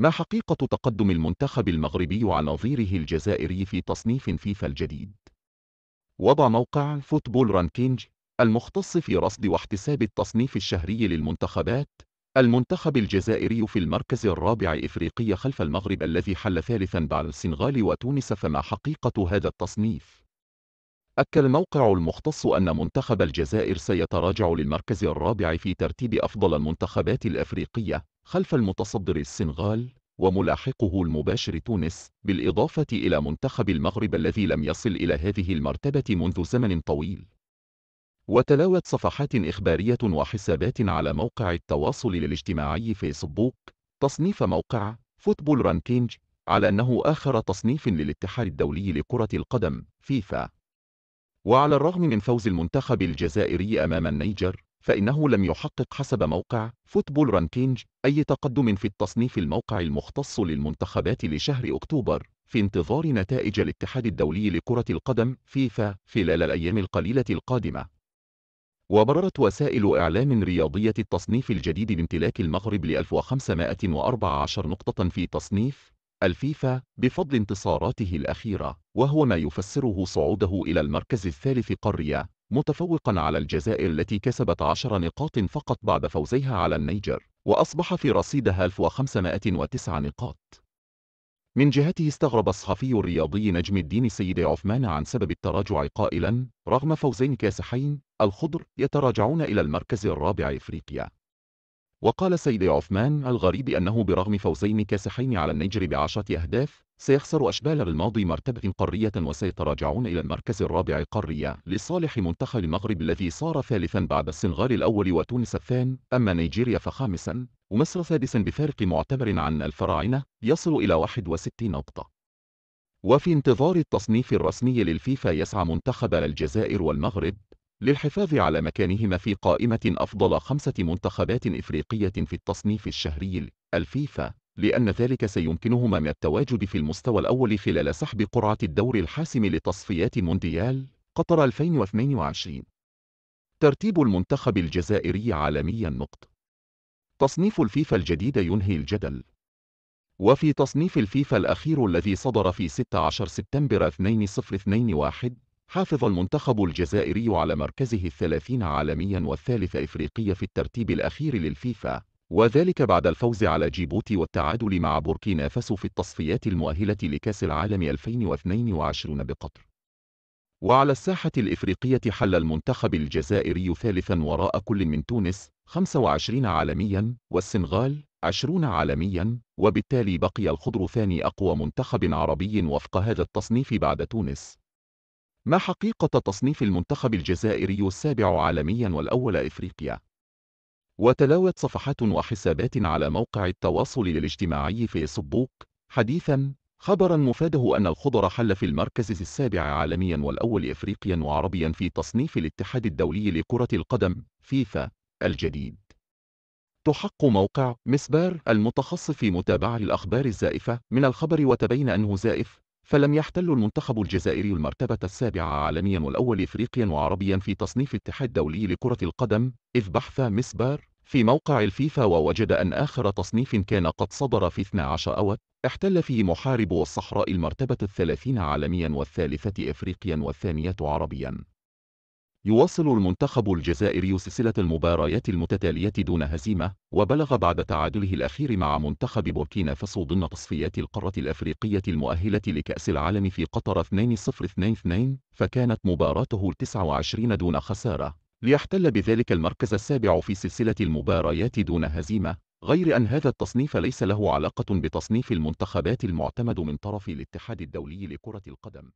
ما حقيقة تقدم المنتخب المغربي عن نظيره الجزائري في تصنيف فيفا الجديد؟ وضع موقع فوتبول رانكينج المختص في رصد واحتساب التصنيف الشهري للمنتخبات المنتخب الجزائري في المركز الرابع إفريقيا خلف المغرب الذي حل ثالثا بعد السنغال وتونس فما حقيقة هذا التصنيف؟ أكد الموقع المختص أن منتخب الجزائر سيتراجع للمركز الرابع في ترتيب أفضل المنتخبات الأفريقية خلف المتصدر السنغال وملاحقه المباشر تونس بالإضافة إلى منتخب المغرب الذي لم يصل إلى هذه المرتبة منذ زمن طويل وتلاوت صفحات إخبارية وحسابات على موقع التواصل الاجتماعي فيسبوك تصنيف موقع فوتبول رانكينج على أنه آخر تصنيف للاتحاد الدولي لكرة القدم فيفا وعلى الرغم من فوز المنتخب الجزائري أمام النيجر فإنه لم يحقق حسب موقع فوتبول رانكينج أي تقدم في التصنيف الموقع المختص للمنتخبات لشهر أكتوبر في انتظار نتائج الاتحاد الدولي لكرة القدم فيفا خلال الأيام القليلة القادمة وبررت وسائل إعلام رياضية التصنيف الجديد بامتلاك المغرب ل 1514 نقطة في تصنيف الفيفا بفضل انتصاراته الأخيرة وهو ما يفسره صعوده إلى المركز الثالث قارية متفوقا على الجزائر التي كسبت عشر نقاط فقط بعد فوزها على النيجر وأصبح في رصيدها 1509 نقاط من جهته استغرب الصحفي الرياضي نجم الدين سيد عثمان عن سبب التراجع قائلا رغم فوزين كاسحين الخضر يتراجعون إلى المركز الرابع إفريقيا وقال سيد عثمان الغريب أنه برغم فوزين كاسحين على النيجر بعشرة أهداف سيخسر أشبال بالماضي مرتبة قارية وسيتراجعون إلى المركز الرابع قارية لصالح منتخب المغرب الذي صار ثالثا بعد السنغال الأول وتونس الثان أما نيجيريا فخامسا ومصر سادسا بفارق معتبر عن الفراعنة يصل إلى 61 نقطة وفي انتظار التصنيف الرسمي للفيفا يسعى منتخب الجزائر والمغرب للحفاظ على مكانهما في قائمة أفضل خمسة منتخبات إفريقية في التصنيف الشهري الفيفا لأن ذلك سيمكنهما من التواجد في المستوى الأول خلال سحب قرعة الدور الحاسم لتصفيات مونديال قطر 2022 ترتيب المنتخب الجزائري عالميا نقط تصنيف الفيفا الجديد ينهي الجدل وفي تصنيف الفيفا الأخير الذي صدر في 16 سبتمبر 2021 حافظ المنتخب الجزائري على مركزه الثلاثين عالميا والثالث إفريقيا في الترتيب الأخير للفيفا وذلك بعد الفوز على جيبوتي والتعادل مع بوركينا فاسو في التصفيات المؤهلة لكأس العالم 2022 بقطر. وعلى الساحة الإفريقية حل المنتخب الجزائري ثالثا وراء كل من تونس 25 عالميا والسنغال 20 عالميا وبالتالي بقي الخضر ثاني أقوى منتخب عربي وفق هذا التصنيف بعد تونس ما حقيقة تصنيف المنتخب الجزائري السابع عالميا والأول إفريقيا؟ وتلاوت صفحات وحسابات على موقع التواصل الاجتماعي فيسبوك حديثا خبرا مفاده أن الخضر حل في المركز السابع عالميا والأول إفريقيا وعربيا في تصنيف الاتحاد الدولي لكرة القدم فيفا الجديد تحق موقع مسبار المتخصص في متابعة الأخبار الزائفة من الخبر وتبين أنه زائف فلم يحتل المنتخب الجزائري المرتبة السابعة عالميا والأول إفريقيا وعربيا في تصنيف اتحاد دولي لكرة القدم إذ بحث مسبار في موقع الفيفا ووجد أن آخر تصنيف كان قد صدر في 12 أوت احتل فيه محارب الصحراء المرتبة الثلاثين عالميا والثالثة إفريقيا والثانية عربيا يواصل المنتخب الجزائري سلسلة المباريات المتتالية دون هزيمة وبلغ بعد تعادله الأخير مع منتخب بوركينا فاسو ضمن تصفيات القارة الأفريقية المؤهلة لكأس العالم في قطر 2-0-2-2 فكانت مباراته التسع وعشرين دون خسارة ليحتل بذلك المركز السابع في سلسلة المباريات دون هزيمة غير أن هذا التصنيف ليس له علاقة بتصنيف المنتخبات المعتمد من طرف الاتحاد الدولي لكرة القدم